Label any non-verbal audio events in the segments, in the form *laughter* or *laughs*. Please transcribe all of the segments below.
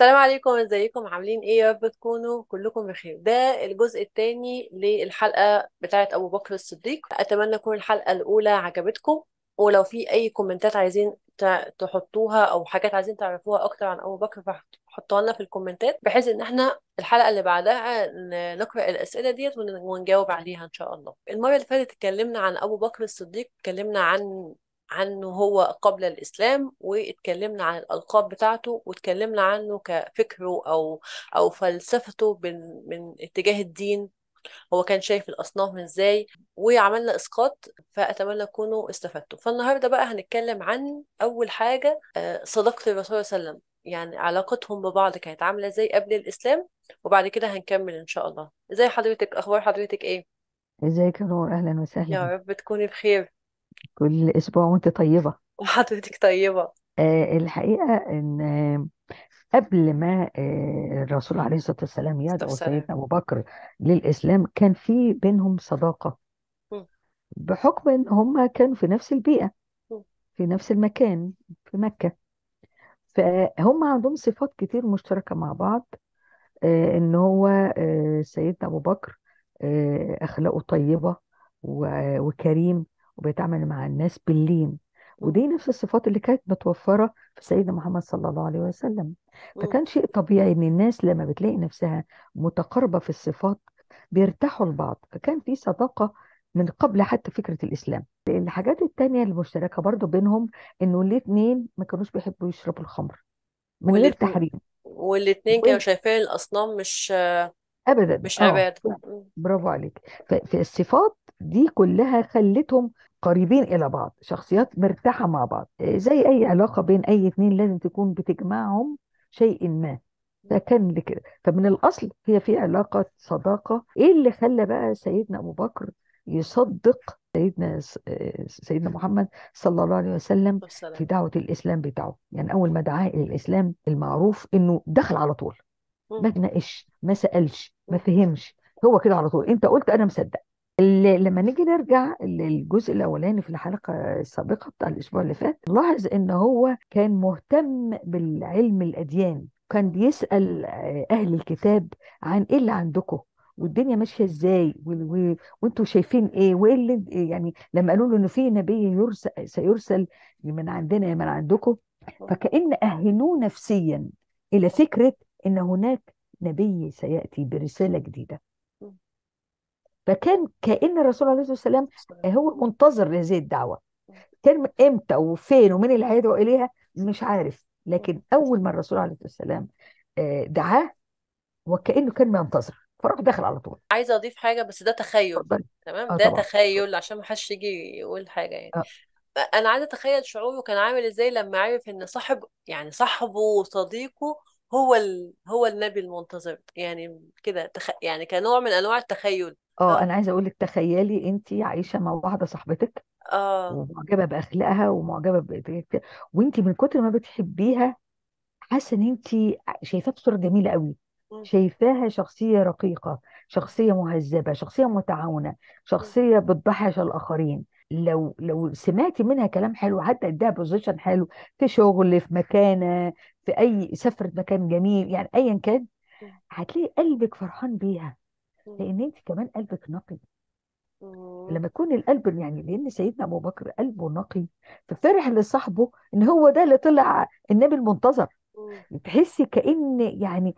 السلام عليكم ازيكم عاملين ايه يا رب تكونوا كلكم بخير ده الجزء الثاني للحلقه بتاعه ابو بكر الصديق اتمنى تكون الحلقه الاولى عجبتكم ولو في اي كومنتات عايزين تحطوها او حاجات عايزين تعرفوها اكتر عن ابو بكر فحطوها لنا في الكومنتات بحيث ان احنا الحلقه اللي بعدها نقرا الاسئله ديت ونجاوب عليها ان شاء الله المره اللي فاتت اتكلمنا عن ابو بكر الصديق اتكلمنا عن عنه هو قبل الإسلام واتكلمنا عن الألقاب بتاعته واتكلمنا عنه كفكره أو أو فلسفته من, من اتجاه الدين هو كان شايف الأصناف إزاي وعملنا إسقاط فأتمنى تكونوا استفدتوا فالنهاردة بقى هنتكلم عن أول حاجة آه، صداقة الرسول صلى الله عليه وسلم يعني علاقتهم ببعض كانت عاملة إزاي قبل الإسلام وبعد كده هنكمل إن شاء الله إزاي حضرتك أخبار حضرتك إيه؟ ازيك يا نور اهلا وسهلا يا رب تكوني بخير كل اسبوع وانت طيبه وحضرتك طيبة آه، الحقيقه ان قبل ما آه، الرسول عليه الصلاه والسلام يدعو سيدنا ابو بكر للاسلام كان في بينهم صداقه بحكم ان هما كانوا في نفس البيئه في نفس المكان في مكه فهم عندهم صفات كتير مشتركه مع بعض آه، ان هو سيدنا ابو بكر اخلاقه طيبه وكريم وبيتعامل مع الناس باللين ودي نفس الصفات اللي كانت متوفرة في سيدنا محمد صلى الله عليه وسلم فكان شيء طبيعي ان الناس لما بتلاقي نفسها متقاربة في الصفات بيرتاحوا لبعض فكان في صداقة من قبل حتى فكرة الإسلام الحاجات التانية المشتركة برضو بينهم إنه الاثنين ما كانوش بيحبوا يشربوا الخمر من غير تحريم والاثنين كانوا شايفين الأصنام مش ابدا مش آه. نبات برافو عليك فالصفات دي كلها خلتهم قريبين الى بعض شخصيات مرتاحه مع بعض آه، زي اي علاقه بين اي اتنين لازم تكون بتجمعهم شيء ما فكان لكده فمن الاصل هي في علاقه صداقه ايه اللي خلى بقى سيدنا ابو بكر يصدق سيدنا آه، سيدنا محمد صلى الله عليه وسلم والسلام. في دعوه الاسلام بتاعه يعني اول ما دعاه الى الاسلام المعروف انه دخل على طول ما تناقش ما سالش ما فهمش هو كده على طول انت قلت انا مصدق لما نيجي نرجع للجزء الاولاني في الحلقه السابقه بتاع الاسبوع اللي فات نلاحظ ان هو كان مهتم بالعلم الاديان كان بيسال آه، اهل الكتاب عن ايه اللي عندكم والدنيا ماشيه ازاي وانتوا شايفين ايه وايه اللي يعني لما قالوا له ان في نبي يرسل سيرسل من عندنا من عندكم فكان اهنوه نفسيا الى فكره ان هناك نبي سيأتي برسالة جديدة فكان كأن الرسول عليه الصلاة والسلام هو منتظر لهذه الدعوة كان امتى وفين ومين اللي هيدعو إليها مش عارف لكن أول ما الرسول عليه الصلاة والسلام آه، دعاه وكأنه كان منتظر فراح داخل على طول عايزه اضيف حاجه بس ده تخيل تمام آه، ده تخيل عشان ما حدش يجي يقول حاجه يعني آه. انا عايزه اتخيل شعوره كان عامل ازاي لما عرف ان صاحب يعني صاحبه وصديقه هو ال... هو النبي المنتظر يعني كده تخ... يعني كنوع من انواع التخيل آه،, اه انا عايزه اقول لك تخيلي انت عايشه مع واحده صاحبتك اه ومعجبه باخلاقها ومعجبه ب... وانت من كتر ما بتحبيها حاسه ان انت شايفاها بصوره جميله قوي شايفاها شخصيه رقيقه شخصيه مهذبه شخصيه متعاونه شخصيه بتضحي عشان الاخرين لو لو سمعتي منها كلام حلو حتى اديها بوزيشن حلو في شغل في مكانه في اي سفر مكان جميل يعني ايا كان هتلاقي قلبك فرحان بيها لان انت كمان قلبك نقي لما يكون القلب يعني لان سيدنا ابو بكر قلبه نقي ففرح لصاحبه ان هو ده اللي طلع النبي المنتظر تحسي كان يعني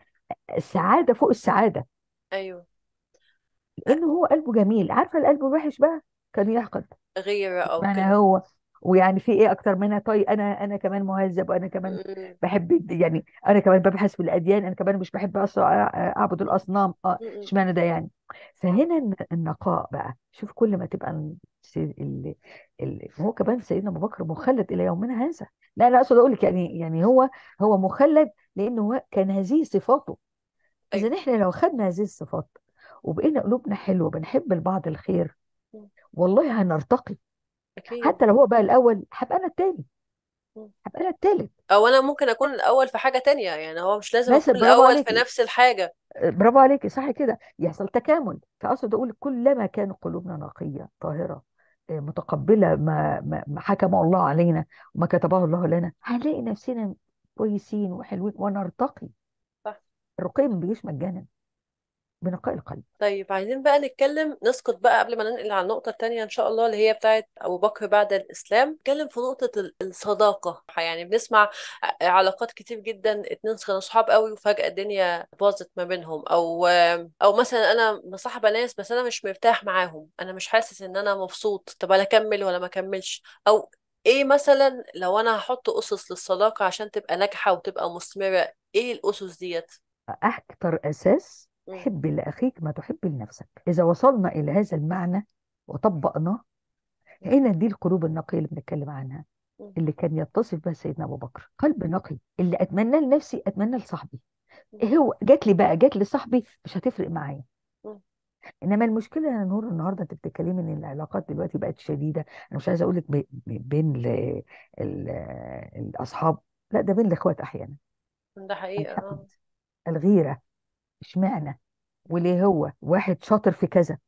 سعاده فوق السعاده ايوه لانه هو قلبه جميل عارفه القلب الوحش بقى كان يحقد غيره او معنى كده هو ويعني في ايه اكتر منها طيب انا انا كمان مهذب وانا كمان بحب يعني انا كمان ببحث في الاديان انا كمان مش بحب اصلا اعبد الاصنام اه اشمعنى ده يعني فهنا النقاء بقى شوف كل ما تبقى ال- ال- هو كمان سيدنا ابو بكر مخلد الى يومنا هذا لا انا اقصد اقول لك يعني يعني هو هو مخلد لانه هو كان هذه صفاته اذا احنا أيوة. لو خدنا هذه الصفات وبقينا قلوبنا حلوه بنحب لبعض الخير والله هنرتقي أكيد حتى لو هو بقى الأول هبقى أنا التاني هبقى أنا التالت أو أنا ممكن أكون الأول في حاجة تانية يعني هو مش لازم مثلا أكون برافو الأول عليكي في نفس الحاجة آه، برافو عليكي صح كده يحصل تكامل فأقصد أقول كلما كان قلوبنا نقية طاهرة آه، متقبلة ما ما حكمه الله علينا وما كتبه الله لنا هنلاقي نفسنا كويسين وحلوين ونرتقي صح الرقي ما بيجيش مجانا بنقاء القلب طيب عايزين بقى نتكلم نسقط بقى قبل ما ننقل على النقطة التانية إن شاء الله اللي هي بتاعت أبو بكر بعد الإسلام نتكلم في نقطة الصداقة يعني بنسمع علاقات كتير جدا اتنين كانوا صحاب قوي وفجأة الدنيا باظت ما بينهم أو أو مثلا أنا مصاحبة ناس بس أنا مش مرتاح معاهم أنا مش حاسس إن أنا مبسوط طب أنا أكمل ولا ما أكملش أو ايه مثلا لو انا هحط اسس للصداقه عشان تبقى ناجحه وتبقى مستمره ايه الاسس ديت اكتر اساس حب لأخيك ما تحب لنفسك إذا وصلنا إلى هذا المعنى وطبقناه هنا دي القلوب النقية اللي بنتكلم عنها اللي كان يتصف بها سيدنا أبو بكر قلب نقي اللي أتمناه لنفسي أتمناه لصاحبي هو جات لي بقى جات لصاحبي مش هتفرق معايا انما المشكله يا نور النهارده انت بتتكلمي ان العلاقات دلوقتي بقت شديده انا مش عايزه اقول لك بين الـ الـ الاصحاب لا ده بين الاخوات احيانا ده حقيقه آه. الغيره اشمعنى وليه هو واحد شاطر في كذا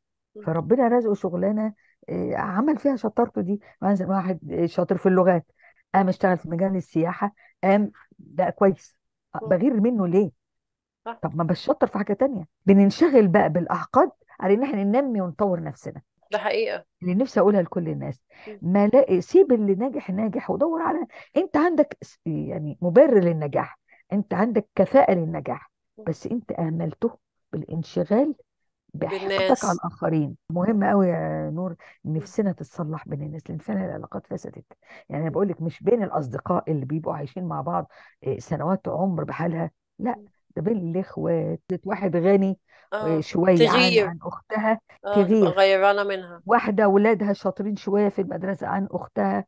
فربنا رزقه شغلانه آه، عمل فيها شطارته دي مثلا واحد شاطر في اللغات قام اشتغل في مجال السياحه قام ده كويس آه، بغير منه ليه طب ما بشطر في حاجه تانية بننشغل بقى بالاحقاد على ان احنا ننمي ونطور نفسنا ده حقيقة اللي نفسي اقولها لكل الناس ما لا سيب اللي ناجح ناجح ودور على انت عندك يعني مبرر للنجاح انت عندك كفاءه للنجاح بس انت اهملته بالانشغال بحقيقتك على الاخرين مهم قوي يا نور نفسنا تتصلح بين الناس لان فعلا العلاقات فسدت يعني انا بقول لك مش بين الاصدقاء اللي بيبقوا عايشين مع بعض آه، سنوات عمر بحالها لا ده بين الاخوات واحد غني آه. آه، شويه تغير. عن, عن اختها آه. تغير غيرانه منها واحده ولادها شاطرين شويه في المدرسه عن اختها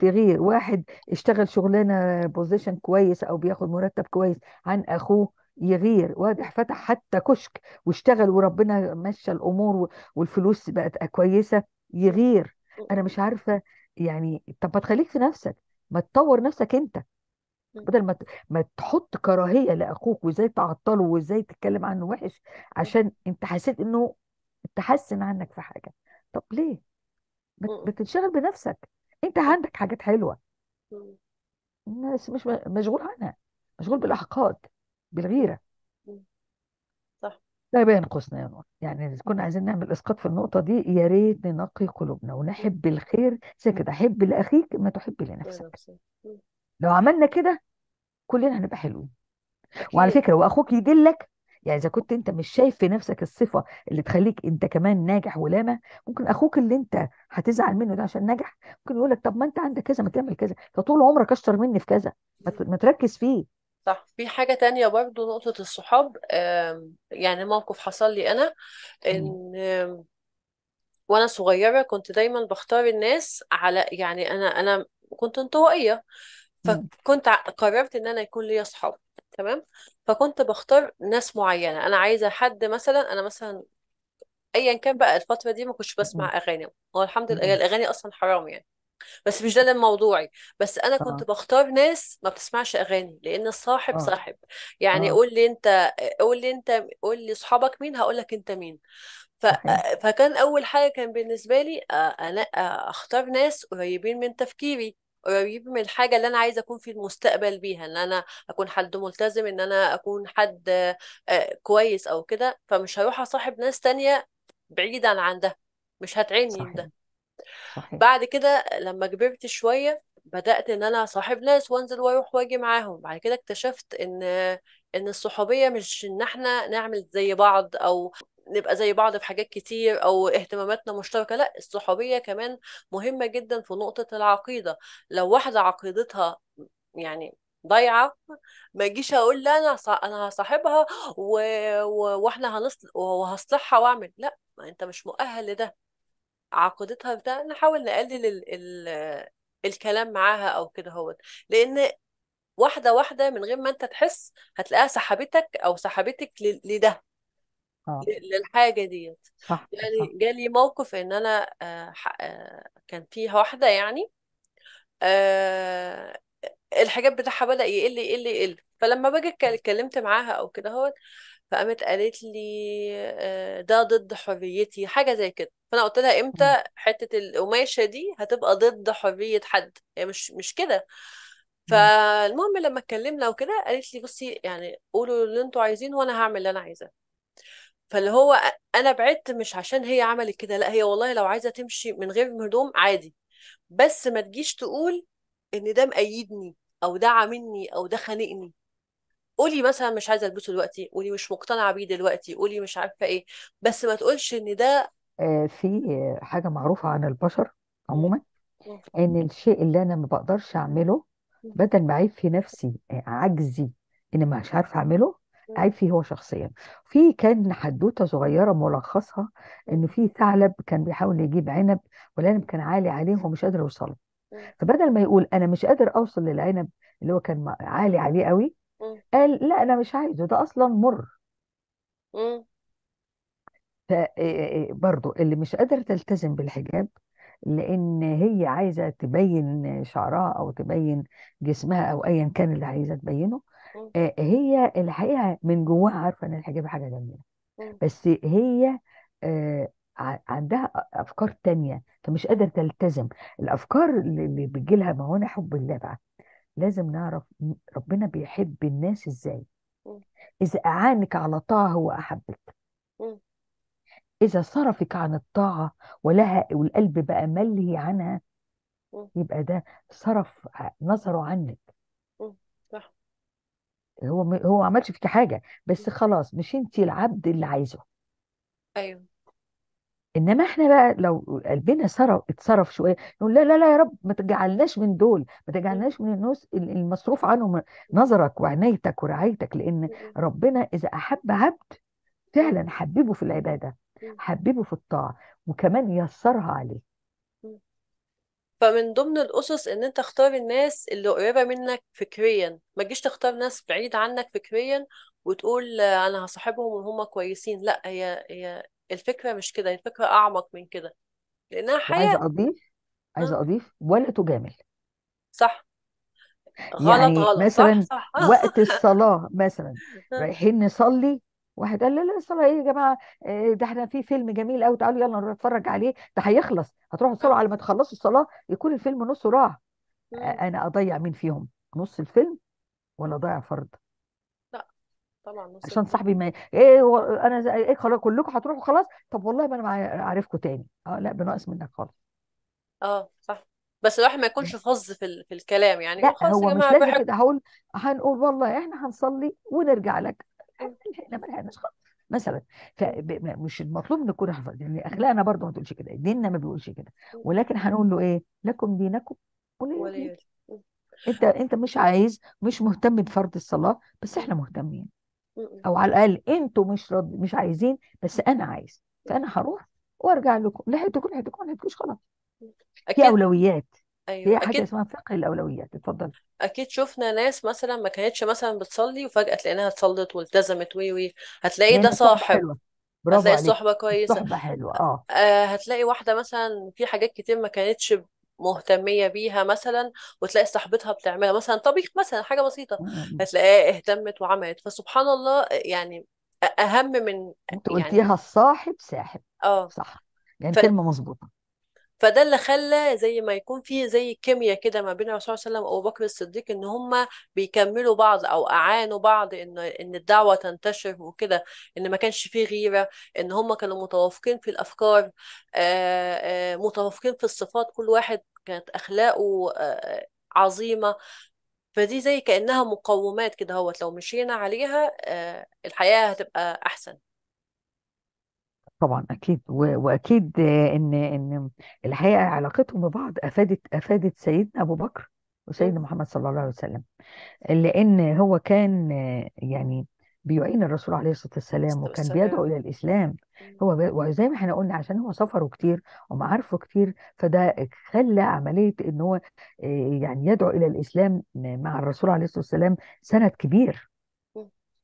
تغير واحد اشتغل شغلانه بوزيشن كويس او بياخد مرتب كويس عن اخوه يغير واضح فتح حتى كشك واشتغل وربنا مشى الامور والفلوس بقت كويسه يغير انا مش عارفه يعني طب ما تخليك في نفسك ما تطور نفسك انت بدل ما ما تحط كراهيه لاخوك وازاي تعطله وازاي تتكلم عنه وحش عشان انت حسيت انه تحسن عنك في حاجه طب ليه بتنشغل بنفسك انت عندك حاجات حلوه الناس مش مشغول عنها مشغول بالاحقاد بالغيرة صح لا طيب إيه يبين يا نور يعني إذا كنا عايزين نعمل إسقاط في النقطة دي يا ريت ننقي قلوبنا ونحب الخير زي كده حب لأخيك ما تحب لنفسك لو عملنا كده كلنا هنبقى حلوين وعلى فكرة وأخوك يدلك يعني إذا كنت أنت مش شايف في نفسك الصفة اللي تخليك أنت كمان ناجح ولامة ممكن أخوك اللي أنت هتزعل منه ده عشان ناجح ممكن يقول لك طب ما أنت عندك كذا ما تعمل كذا أنت طول عمرك أشطر مني في كذا ما تركز فيه صح في حاجة تانية برضو نقطة الصحاب يعني موقف حصل لي أنا إن وأنا صغيرة كنت دايما بختار الناس على يعني أنا أنا كنت انطوائية فكنت قررت إن أنا يكون ليا صحاب تمام فكنت بختار ناس معينة أنا عايزة حد مثلا أنا مثلا أيا كان بقى الفترة دي ما كنتش بسمع أغاني هو الحمد لله الأغاني أصلا حرام يعني بس مش ده اللي موضوعي بس انا آه. كنت آه. بختار ناس ما بتسمعش اغاني لان الصاحب آه. صاحب يعني آه. قول لي انت قول لي انت قول لي اصحابك مين هقول لك انت مين ف... صحيح. فكان اول حاجه كان بالنسبه لي آه، انا آه، اختار ناس قريبين من تفكيري قريب من الحاجة اللي أنا عايزة أكون في المستقبل بيها إن أنا أكون حد ملتزم إن أنا أكون حد كويس أو كده فمش هروح أصاحب ناس تانية بعيدا عن ده مش هتعيني صحيح. ده صحيح بعد كده لما كبرت شوية بدأت إن أنا صاحب ناس وأنزل وأروح وأجي معاهم بعد كده اكتشفت إن إن الصحوبية مش إن إحنا نعمل زي بعض أو نبقى زي بعض في حاجات كتير او اهتماماتنا مشتركه لا الصحوبيه كمان مهمه جدا في نقطه العقيده لو واحده عقيدتها يعني ضايعه ما اجيش اقول لا انا انا هصاحبها و... و... واحنا هنصل وهصلحها واعمل لا ما انت مش مؤهل لده عقدتها بتاع نحاول نقلل ال ال الكلام معاها او كده هوت لان واحده واحده من غير ما انت تحس هتلاقيها سحبتك او سحبتك لده آه. للحاجه ديت صح يعني صح جالي موقف ان انا آه، آه، كان فيها واحده يعني آه، الحجاب بتاعها بدأ يقل يقل يقل فلما باجي اتكلمت معاها او كده اهوت فقامت قالت لي ده ضد حريتي حاجه زي كده فانا قلت لها امتى حته القماشه دي هتبقى ضد حريه حد يعني مش مش كده فالمهم لما اتكلمنا وكده قالت لي بصي يعني قولوا اللي انتوا عايزينه وانا هعمل اللي انا عايزاه فاللي هو انا بعدت مش عشان هي عملت كده لا هي والله لو عايزه تمشي من غير هدوم عادي بس ما تجيش تقول ان ده مأيدني او ده عاملني او ده خانقني قولي مثلا مش عايزه البسه دلوقتي قولي مش مقتنعه بيه دلوقتي قولي مش عارفه ايه بس ما تقولش ان ده آه، في آه، حاجة معروفة عن البشر عموما إن الشيء اللي أنا ما بقدرش أعمله بدل ما أعيب في نفسي آه، عجزي إن مش عارفة أعمله أعيب فيه هو شخصيا في كان حدوتة صغيرة ملخصها إنه في ثعلب كان بيحاول يجيب عنب والعنب كان عالي عليه وهو مش قادر يوصله فبدل ما يقول أنا مش قادر أوصل للعنب اللي هو كان عالي عليه قوي قال لا أنا مش عايزه ده أصلا مر برضو اللي مش قادرة تلتزم بالحجاب لأن هي عايزة تبين شعرها أو تبين جسمها أو أيا كان اللي عايزة تبينه هي الحقيقة من جواها عارفة إن الحجاب حاجة جميلة بس هي عندها أفكار تانية فمش قادرة تلتزم الأفكار اللي بتجيلها ما هو أنا حب الله بقى لازم نعرف ربنا بيحب الناس إزاي إذا أعانك على طاعة هو أحبك إذا صرفك عن الطاعة ولها والقلب بقى ملهي عنها يبقى ده صرف نظره عنك صح هو م- هو ما عملش فيك حاجة بس خلاص مش انت العبد اللي عايزه ايوه انما احنا بقى لو قلبنا صرف اتصرف شويه نقول لا لا لا يا رب ما تجعلناش من دول ما تجعلناش من الناس المصروف عنهم نظرك وعنايتك ورعايتك لان ربنا اذا احب عبد فعلا حببه في العباده حببه في الطاعة وكمان يسرها عليه فمن ضمن الأسس إن أنت اختار الناس اللي قريبة منك فكريا ما تجيش تختار ناس بعيد عنك فكريا وتقول أنا هصاحبهم وهم كويسين لا هي هي الفكرة مش كده الفكرة أعمق من كده لأنها حياة وعايزة أضيف عايزة آه. أضيف ولا تجامل صح غلط يعني غلط مثلا صح صح وقت *laughs* الصلاة مثلا آه. رايحين نصلي واحد قال لا لا الصلاه ايه يا جماعه إيه، ده احنا في فيلم جميل قوي تعالوا يلا نروح نتفرج عليه ده هيخلص هتروحوا تصلوا على ما تخلصوا الصلاه يكون الفيلم نصه راح انا اضيع مين فيهم نص الفيلم ولا اضيع فرد لا طبعا نص عشان صاحبي ما ايه و... انا ايه خلاص كلكم هتروحوا خلاص طب والله ما انا عارفكم تاني اه لا بنقص منك خالص اه صح بس الواحد ما يكونش فظ في ال... في الكلام يعني لا خلاص يا هو مش جماعه لازم بحب كده هقول هنقول والله احنا هنصلي ونرجع لك احنا ما خالص مثلا فمش المطلوب ان نكون حافظ يعني اخلاقنا برضه ما تقولش كده ديننا ما بيقولش كده ولكن هنقول له ايه لكم دينكم ولي انت انت مش عايز مش مهتم بفرض الصلاه بس احنا مهتمين او على الاقل انتوا مش رد مش عايزين بس انا عايز فانا هروح وارجع لكم لحقتكم لحقتكم ما لحقتكوش خلاص في اولويات ايوه هي حاجة اكيد اسمها فقه الأولويات اتفضل اكيد شفنا ناس مثلا ما كانتش مثلا بتصلي وفجأة تلاقينها صلت والتزمت وي وي هتلاقي لأن ده صاحب حلوة برافو هتلاقي عليك الصحبة كويسة صحبة حلوة آه،, آه. اه هتلاقي واحدة مثلا في حاجات كتير ما كانتش مهتمية بيها مثلا وتلاقي صاحبتها بتعملها مثلا طبيخ مثلا حاجة بسيطة هتلاقيها اهتمت وعملت فسبحان الله يعني أهم من انت يعني قلتيها الصاحب ساحب اه صح يعني ف... كلمة مظبوطة فده اللي خلى زي ما يكون في زي كيمياء كده ما بين الرسول صلى الله عليه وسلم وابو بكر الصديق ان هم بيكملوا بعض او اعانوا بعض ان ان الدعوه تنتشر وكده ان ما كانش فيه غيره ان هم كانوا متوافقين في الافكار آه، آه، متوافقين في الصفات كل واحد كانت اخلاقه آه، عظيمه فدي زي كانها مقومات كده هو لو مشينا عليها الحياه هتبقى احسن طبعا اكيد واكيد ان ان الحقيقه علاقتهم ببعض افادت افادت سيدنا ابو بكر وسيدنا محمد صلى الله عليه وسلم لان هو كان يعني بيعين الرسول عليه الصلاه والسلام وكان بيدعو الى الاسلام هو وزي ما احنا قلنا عشان هو سفره كتير ومعارفه كتير فده خلى عمليه ان هو آه، يعني يدعو الى الاسلام مع الرسول عليه الصلاه والسلام سند كبير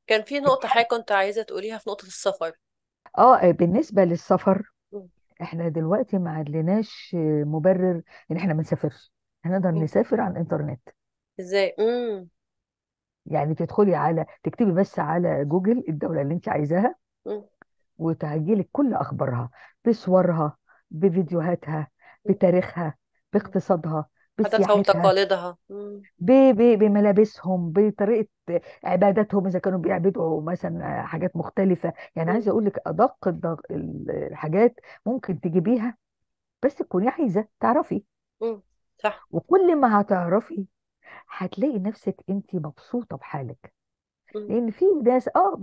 كان في نقطه حاجه كنت عايزه تقوليها في نقطه السفر آه،, اه بالنسبة للسفر احنا دلوقتي ما عندناش آه، مبرر ان احنا ما نسافرش هنقدر نقدر نسافر عن الانترنت ازاي امم يعني تدخلي على تكتبي بس على جوجل الدولة اللي انت عايزاها وتعجيلك كل اخبارها بصورها بفيديوهاتها بتاريخها باقتصادها بس عاداتها يعني وتقاليدها بملابسهم بطريقة عباداتهم إذا كانوا بيعبدوا مثلا حاجات مختلفة يعني عايزة أقول لك أدق الحاجات ممكن تجيبيها بس تكوني عايزة تعرفي صح وكل ما هتعرفي هتلاقي نفسك أنت مبسوطة بحالك لأن في ناس آه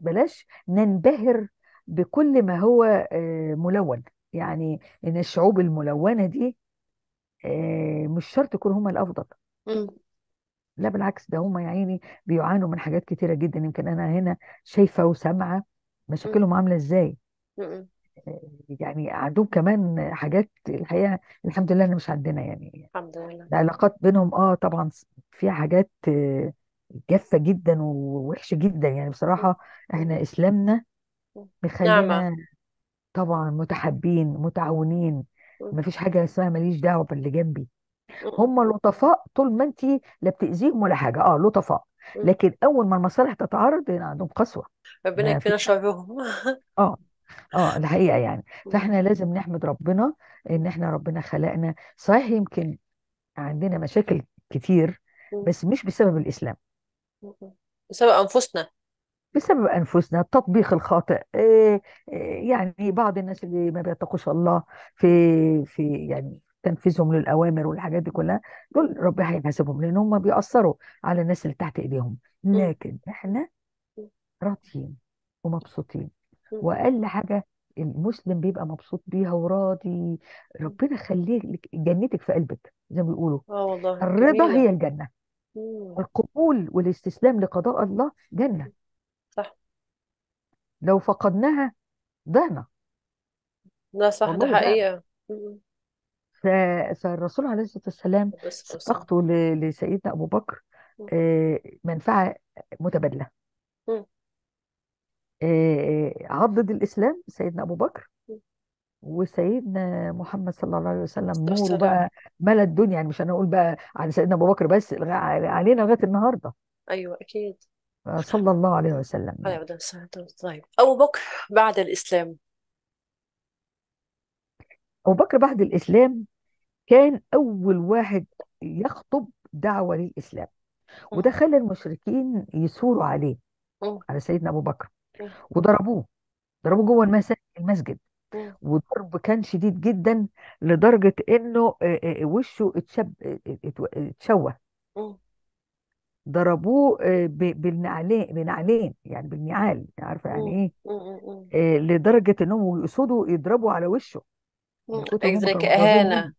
بلاش ننبهر بكل ما هو آه، ملون يعني إن الشعوب الملونة دي آه، مش شرط يكونوا هم الافضل إمم. لا بالعكس ده هم يا عيني بيعانوا من حاجات كتيره جدا يمكن انا هنا شايفه وسامعه إمم. مشاكلهم عامله ازاي إمم، آه، يعني عندهم كمان حاجات الحقيقه الحمد لله انا مش عندنا يعني الحمد لله العلاقات بينهم اه طبعا فيها حاجات جافه جدا ووحشه جدا يعني بصراحه احنا اسلامنا مخلينا طبعا متحابين متعاونين ما فيش حاجه اسمها ماليش دعوه باللي جنبي هم لطفاء طول ما انت لا بتاذيهم ولا حاجه اه لطفاء لكن اول ما المصالح تتعارض هنا عندهم قسوه ربنا آه، يكفينا شرهم *laughs* اه اه الحقيقه يعني فاحنا لازم نحمد ربنا ان احنا ربنا خلقنا صحيح يمكن عندنا مشاكل كتير بس مش بسبب الاسلام بسبب انفسنا بسبب انفسنا التطبيق الخاطئ آه، آه، يعني بعض الناس اللي ما بيتقوش الله في في يعني تنفيذهم للاوامر والحاجات دي كلها دول ربنا هيحاسبهم لان هم بيأثروا على الناس اللي تحت ايديهم لكن احنا راضيين ومبسوطين واقل حاجه المسلم بيبقى مبسوط بيها وراضي ربنا خليك لك جنتك في قلبك زي ما بيقولوا اه والله الرضا هي الجنه القبول والاستسلام لقضاء الله جنه لو فقدناها ضعنا لا صح ده والله ضعنا حقيقة فالرسول عليه الصلاة والسلام بس بس صدقته لسيدنا أبو بكر آه، منفعة متبادلة آه، آه، عضد الإسلام سيدنا أبو بكر وسيدنا محمد صلى الله عليه وسلم نوره بقى ملى الدنيا يعني مش أنا أقول بقى عن سيدنا أبو بكر بس علينا لغاية النهاردة أيوة أكيد صلى الله عليه وسلم طيب أبو بكر بعد الإسلام أبو بكر بعد الإسلام كان أول واحد يخطب دعوة للإسلام وده خلى المشركين يثوروا عليه على سيدنا أبو بكر وضربوه ضربوه جوه المسجد والضرب كان شديد جدا لدرجة إنه وشه اتشب اتشوه ضربوه آه، بالنعلين بنعلين يعني بالنعال عارفه يعني ايه آه، لدرجه انهم يقصدوا يضربوا على وشه زي كاهانه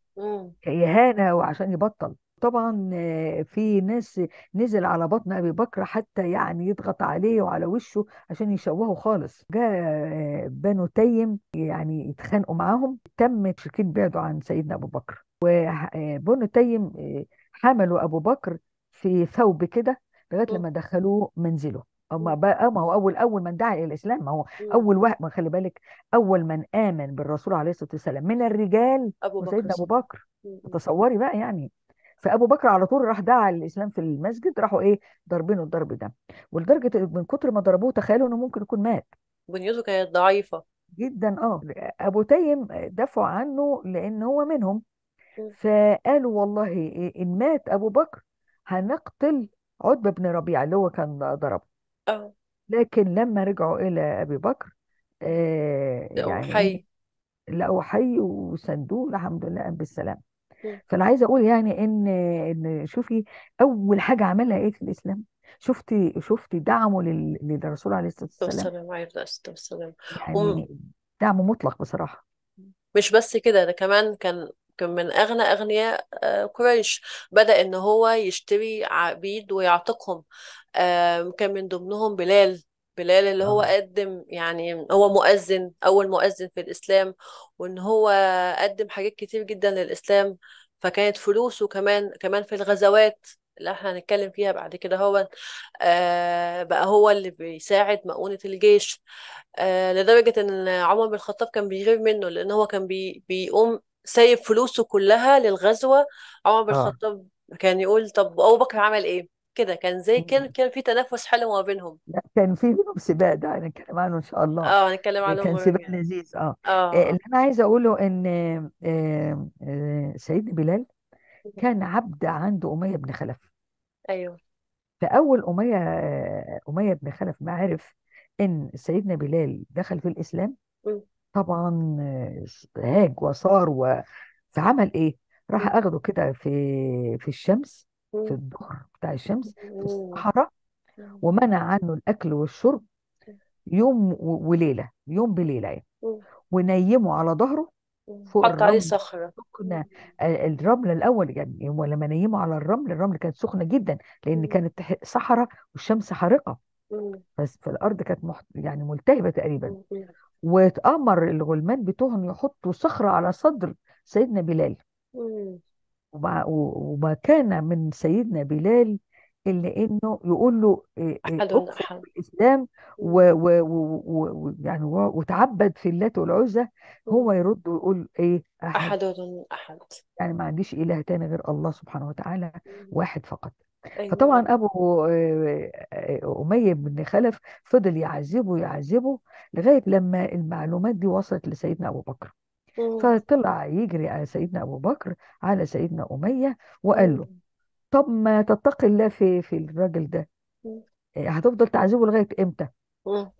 كاهانه وعشان يبطل طبعا آه، في ناس نزل على بطن ابي بكر حتى يعني يضغط عليه وعلى وشه عشان يشوهه خالص جاء بنو تيم يعني يتخانقوا معاهم تم تشكيل بعده عن سيدنا ابو بكر وبنو تيم حملوا ابو بكر في ثوب كده لغايه آه. لما دخلوه منزله اما آه. بقى آه، ما هو اول اول من دعا الى الاسلام ما هو اول واحد خلي بالك اول من امن بالرسول عليه الصلاه والسلام من الرجال أبو بكر سيدنا ابو بكر تصوري بقى يعني فابو بكر على طول راح دعا للاسلام في المسجد راحوا ايه ضاربينه الضرب ده ولدرجه من كتر ما ضربوه تخيلوا انه ممكن يكون مات بنيته كانت ضعيفه جدا اه ابو تيم دافعوا عنه لان هو منهم فقالوا والله إيه، ان مات ابو بكر هنقتل عتبة بن ربيعة اللي هو كان ضربه اه لكن لما رجعوا إلى أبي بكر آه لقوه يعني إيه حي لقوا حي وسندوه الحمد لله قام بالسلام فأنا عايزة أقول يعني إن إن شوفي أول حاجة عملها إيه في الإسلام شفتي شفتي دعمه للرسول عليه الصلاة والسلام والسلام عليه الصلاة والسلام يعني دعمه مطلق بصراحة مش بس كده ده كمان كان كان من أغنى أغنياء آه، قريش بدأ إن هو يشتري عبيد ويعتقهم كان من ضمنهم بلال بلال اللي هو آه. قدم يعني هو مؤذن أول مؤذن في الإسلام وإن هو قدم حاجات كتير جدا للإسلام فكانت فلوسه كمان كمان في الغزوات اللي احنا هنتكلم فيها بعد كده هو آه بقى هو اللي بيساعد مؤونة الجيش آه لدرجة ان عمر بن الخطاب كان بيغير منه لان هو كان بي بيقوم سايب فلوسه كلها للغزوة عمر بن آه. الخطاب كان يقول طب أبو بكر عمل إيه كده كان زي كان كان في تنافس حلو ما بينهم لا كان في بينهم سباق ده هنتكلم عنه ان شاء الله اه هنتكلم عنه عنهم كان مرة سباق كده لذيذ اه اه, آه، اللي انا عايزه اقوله ان آه، سيدنا بلال كان عبد عند اميه بن خلف ايوه فاول اميه اميه بن خلف ما عرف ان سيدنا بلال دخل في الاسلام طبعا هاج وصار فعمل ايه راح اخده كده في في الشمس في الظهر بتاع الشمس في الصحراء ومنع عنه الاكل والشرب يوم وليله يوم بليله يعني ونيمه على ظهره فوق حط عليه الرمل صخرة سخنة الرمل الأول يعني هو لما نيمه على الرمل الرمل كانت سخنة جدا لأن كانت صحراء والشمس حارقة بس في الارض كانت محت... يعني ملتهبة تقريبا واتأمر الغلمان بتوعهم يحطوا صخرة على صدر سيدنا بلال وما, وما كان من سيدنا بلال إلا إنه يقول له أكفر في الإسلام ويعني وتعبد في اللات والعزى هو يرد ويقول إيه أحد أحد أحد يعني ما عنديش إله تاني غير الله سبحانه وتعالى واحد فقط ايوه فطبعا ابو آه، آه، اميه بن خلف فضل يعذبه يعذبه لغايه لما المعلومات دي وصلت لسيدنا ابو بكر فطلع يجري على سيدنا ابو بكر على سيدنا اميه وقال له أمم. طب ما تتقي الله في في الراجل ده أمم. آه، هتفضل تعذبه لغايه امتى مم.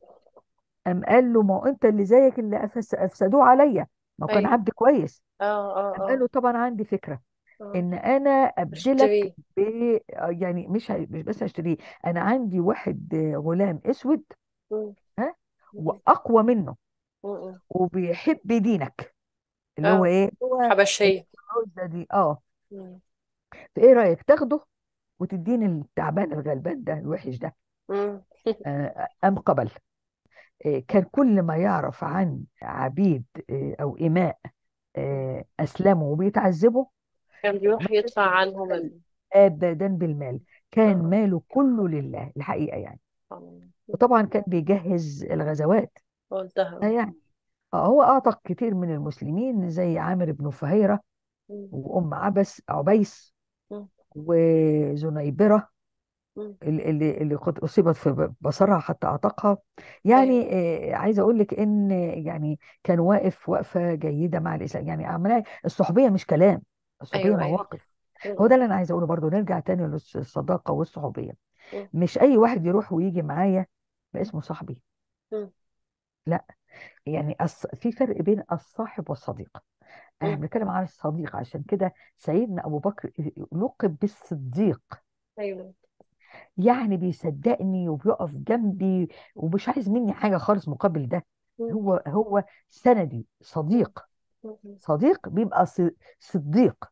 قام قال له ما هو انت اللي زيك اللي افسدوه عليا ما هو كان ايوه عبد كويس اه اه قام قال له طبعا عندي فكره آه. ان انا ابدلك ب آه، يعني مش مش بس هشتريه انا عندي واحد غلام اسود ها واقوى منه وبيحب دينك اللي هو آه. ايه هو حبشية دي اه فايه رايك تاخده وتديني التعبان الغلبان ده الوحش ده *laughs* ام قبل كان كل ما يعرف عن عبيد او اماء اسلموا وبيتعذبوا كان بيروح يدفع عنهم ال... ابدا بالمال كان آه. ماله كله لله الحقيقه يعني آه. وطبعا كان بيجهز الغزوات قلتها آه، يعني آه، هو اعتق كتير من المسلمين زي عامر بن فهيره وام عبس عبيس وزنيبره اللي اللي اصيبت في بصرها حتى اعتقها يعني أيوة. آه عايزه اقول لك ان يعني كان واقف وقفه جيده مع الاسلام يعني عملها الصحبيه مش كلام الصحوبيه ايوه ايوه مواقف هو أيوه. ده اللي انا عايزه اقوله برضو نرجع تاني للصداقه والصحوبيه أيوه. مش اي واحد يروح ويجي معايا يبقى اسمه صاحبي أمم. لا يعني الص- في فرق بين الصاحب والصديق انا أمم. بنتكلم عن الصديق عشان كده سيدنا ابو بكر لقب بالصديق ايوه يعني بيصدقني وبيقف جنبي ومش عايز مني حاجه خالص مقابل ده أمم. هو هو سندي صديق صديق بيبقى صديق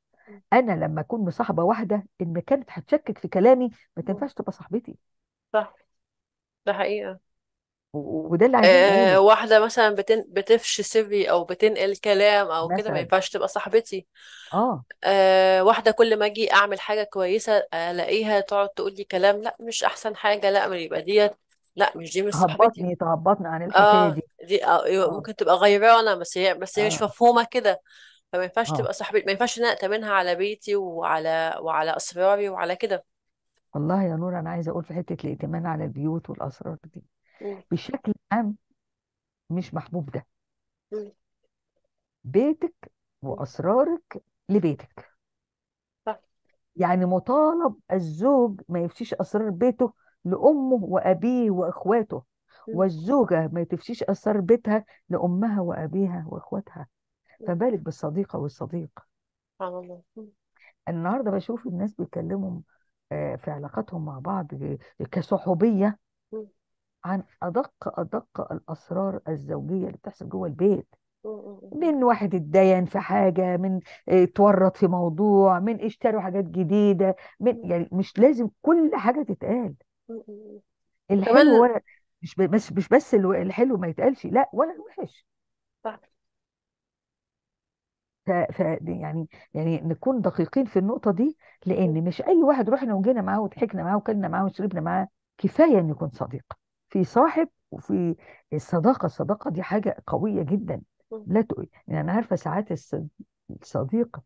انا لما اكون مصاحبه واحده ان كانت هتشكك في كلامي ما تنفعش تبقى صاحبتي صح ده حقيقة وده اللي عايزين آه نقوله واحدة مثلا بتن... بتفشي سيفي أو بتنقل كلام أو كده ما مثلا ينفعش تبقى صاحبتي اه آه واحدة كل ما أجي أعمل حاجة كويسة ألاقيها تقعد تقول لي كلام لا مش أحسن حاجة لا ما يبقى ديت لا مش دي مش صاحبتي هبطني تهبطني عن الحكايه اه دي دي آه أيوة، اه ممكن تبقى غيرانة بس هي بس هي مش اه مفهومة كده فما ينفعش اه تبقى صاحبتي ما ينفعش اني انا على بيتي وعلى وعلى أسراري وعلى كده والله يا نور انا عايزه اقول في حته الائتمان على البيوت والاسرار دي بشكل عام مش محبوب ده بيتك واسرارك لبيتك صح يعني مطالب الزوج ما يفشيش اسرار بيته لأمه وأبيه وإخواته والزوجة ما تفشيش أثار بيتها لأمها وأبيها وإخواتها فبالك بالصديقة والصديق سبحان الله النهارده بشوف الناس بيتكلموا آه، في علاقاتهم مع بعض كصحوبية عن أدق أدق الأسرار الزوجية اللي بتحصل جوه البيت من واحد اتدين في حاجة من آه، اتورط في موضوع من اشتروا حاجات جديدة من يعني مش لازم كل حاجة تتقال الحلو كمان ولا مش بس مش بس الحلو ما يتقالش لا ولا الوحش صح ف... ف يعني يعني نكون دقيقين في النقطة دي لأن مش أي واحد رحنا وجينا معاه وضحكنا معاه وكلنا معاه وشربنا معاه كفاية إنه يكون صديق في صاحب وفي الصداقة الصداقة دي حاجة قوية جدا لا تقول يعني أنا عارفة ساعات الصديق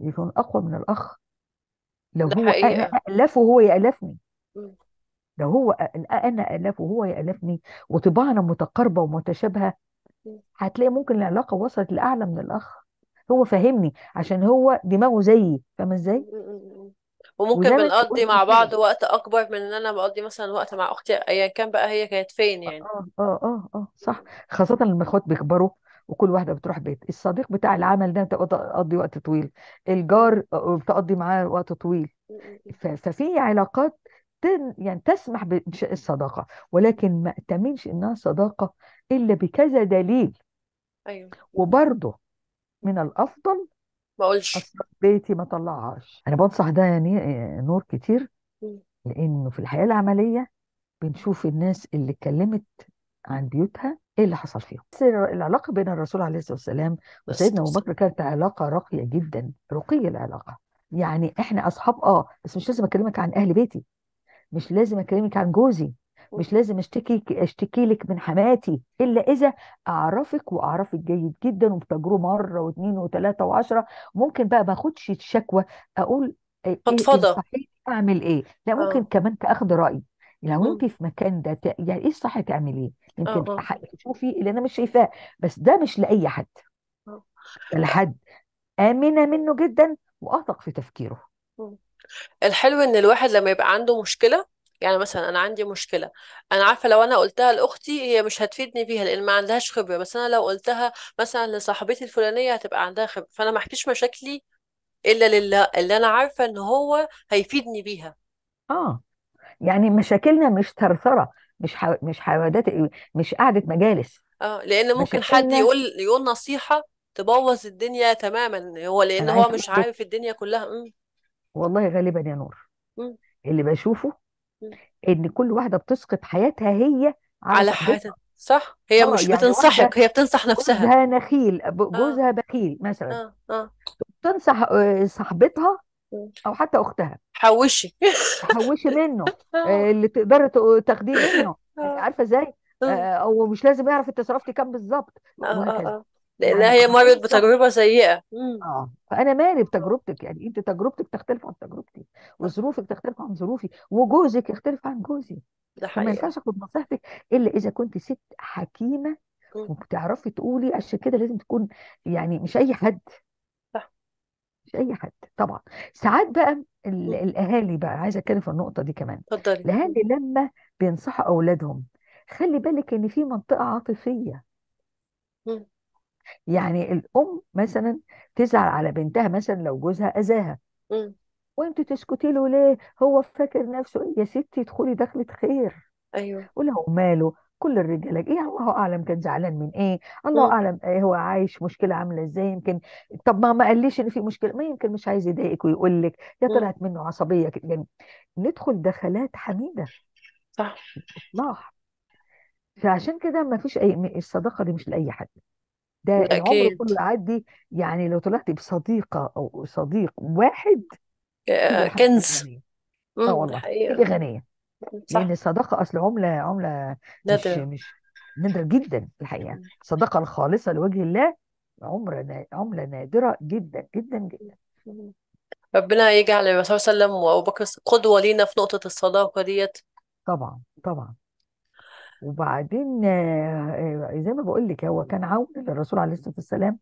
يكون أقوى من الأخ لو ده هو أنا حقيقة أألفه وهو يألفني ده هو انا الاف وهو يالفني وطباعنا متقاربه ومتشابهه هتلاقي ممكن العلاقه وصلت لاعلى من الاخ هو فاهمني عشان هو دماغه زيي فاهم ازاي؟ وممكن بنقضي مع بعض وقت اكبر من ان انا بقضي مثلا وقت مع اختي ايا كان بقى هي كانت فين يعني اه اه اه اه صح خاصه لما اخوات بيكبروا وكل واحده بتروح بيت الصديق بتاع العمل ده بتقضي وقت طويل الجار آه، بتقضي معاه وقت طويل ففي علاقات يعني تسمح بانشاء الصداقه ولكن ما تامنش انها صداقه الا بكذا دليل ايوه وبرضه من الافضل ما اقولش بيتي ما طلعهاش انا بنصح ده يعني آه، نور كتير لانه في الحياه العمليه بنشوف الناس اللي اتكلمت عن بيوتها ايه اللي حصل فيهم العلاقه بين الرسول عليه الصلاه والسلام وسيدنا ابو بكر كانت علاقه راقيه جدا رقي العلاقه يعني احنا اصحاب اه بس مش لازم اكلمك عن اهل بيتي مش لازم اكلمك عن جوزي مش لازم اشتكي اشتكي لك من حماتي الا اذا اعرفك واعرفك جيد جدا وبتجربه مره واثنين وثلاثه وعشرة ممكن بقى ما اخدش الشكوى اقول ايه, إيه،, إيه، فضفضه اعمل ايه لا آه. ممكن كمان تاخد راي لو انت في مكان ده ت... يعني ايه الصح تعمل ايه يمكن تشوفي آه. اللي انا مش شايفاه بس ده مش لاي حد آه. لحد امنه منه جدا واثق في تفكيره الحلو إن الواحد لما يبقى عنده مشكلة يعني مثلا أنا عندي مشكلة أنا عارفة لو أنا قلتها لأختي هي مش هتفيدني فيها لأن ما عندهاش خبرة بس أنا لو قلتها مثلا لصاحبتي الفلانية هتبقى عندها خبرة فأنا ما أحكيش مشاكلي إلا لله اللي أنا عارفة إن هو هيفيدني بيها اه يعني مشاكلنا مش ثرثرة مش حو... مش حوادات مش قاعده مجالس اه لأن ممكن حد مشاكلنا يقول يقول نصيحة تبوظ الدنيا تماما هو لأن أنا هو عايزة مش أقول لك عارف الدنيا كلها أمم. والله غالبا يا نور اللي بشوفه ان كل واحده بتسقط حياتها هي على على صاحبتها حياتها صح هي اه مش يعني واحده بتنصحك هي بتنصح نفسها جوزها نخيل اه جوزها بخيل مثلا اه اه بتنصح آه، صاحبتها او حتى اختها حوشي حوشي منه *laughs* آه. آه، اللي تقدري تاخديه منه عارفه ازاي او هو مش لازم يعرف انت صرفتي كام بالظبط اه وهكذا اه لانها يعني هي مرت بتجربه سيئه اه فانا مالي بتجربتك يعني انت تجربتك تختلف عن تجربتي وظروفك تختلف عن ظروفي وجوزك يختلف عن جوزي ده فما ينفعش اخد نصيحتك الا اذا كنت ست حكيمه وبتعرفي تقولي عشان كده لازم تكون يعني مش اي حد صح مش اي حد طبعا ساعات بقى الاهالي بقى عايزه اتكلم في النقطه دي كمان اتفضلي الاهالي لما بينصحوا اولادهم خلي بالك ان في منطقه عاطفيه يعني الام مثلا تزعل على بنتها مثلا لو جوزها اذاها وانت تسكتي له ليه هو فاكر نفسه إيه يا ستي ادخلي دخلة خير ايوه هو ماله كل الرجاله ايه الله اعلم كان زعلان من ايه الله مم. اعلم إيه هو عايش مشكله عامله ازاي يمكن طب ما ما قاليش ان في مشكله ما يمكن مش عايز يضايقك ويقول لك يا طلعت منه عصبيه كده. يعني ندخل دخلات حميده صح اصلاح فعشان كده ما فيش اي الصداقه دي مش لاي حد ده العمر أكيد كله يعدي يعني لو طلعت بصديقة أو صديق واحد كده آه، هتبقي كنز غنية اه امم والله حقيقة تبقي غنية لأن الصداقة أصل عملة عملة لا مش تمام مش نادرة جدا الحقيقة الصداقة الخالصة لوجه الله عمرة عملة نادرة جدا جدا جدا ربنا يجعل الرسول صلى الله عليه وسلم وأبو بكر قدوة لينا في نقطة الصداقة ديت طبعا طبعا وبعدين آه، آه، زي ما بقول لك هو كان عون للرسول عليه الصلاه والسلام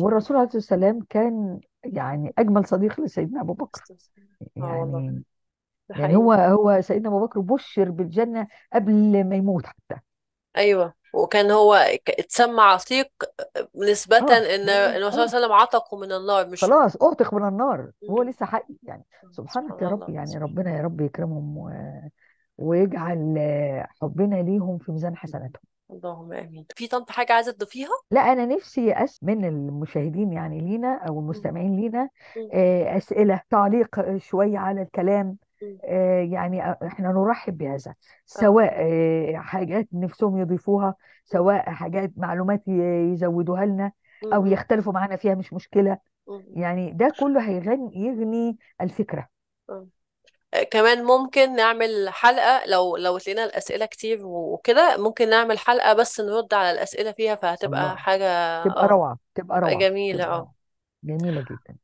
والرسول عليه الصلاه والسلام كان يعني اجمل صديق لسيدنا ابو بكر آه، يعني يعني هو هو سيدنا ابو بكر بشر بالجنه قبل ما يموت حتى ايوه وكان هو اتسمى عتيق نسبة آه. ان يعني الرسول صلى الله عليه وسلم عتقه من النار مش خلاص اعتق من النار وهو لسه حقي يعني سبحانك يا رب يعني ربنا يا رب يكرمهم و... ويجعل حبنا ليهم في ميزان حسناتهم اللهم امين في طنط حاجه عايزه تضيفيها لا انا نفسي أس من المشاهدين يعني لينا او المستمعين لينا آه، اسئله تعليق شويه على الكلام آه، يعني احنا نرحب بهذا آه. سواء حاجات نفسهم يضيفوها سواء حاجات معلومات يزودوها لنا او يختلفوا معنا فيها مش مشكله يعني ده كله هيغني يغني الفكره كمان ممكن نعمل حلقة لو لو لقينا الأسئلة كتير وكده ممكن نعمل حلقة بس نرد على الأسئلة فيها فهتبقى الله حاجة تبقى اه روعة تبقى روعة جميلة تبقى اه روعة جميلة جدا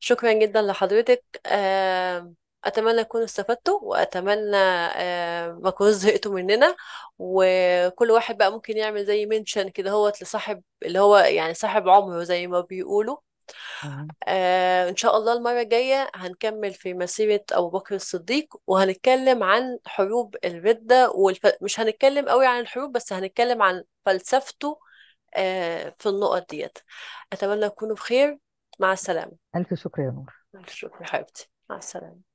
شكرا جدا لحضرتك آه، أتمنى تكونوا استفدتوا وأتمنى آه، ما تكونوا زهقتوا مننا وكل واحد بقى ممكن يعمل زي منشن كده هو لصاحب اللي هو يعني صاحب عمره زي ما بيقولوا آه إن شاء الله المرة الجاية هنكمل في مسيرة أبو بكر الصديق وهنتكلم عن حروب الردة والف... مش هنتكلم قوي عن الحروب بس هنتكلم عن فلسفته آه في النقط ديت أتمنى تكونوا بخير مع السلامة ألف شكر يا نور ألف شكر حبيبتي مع السلامة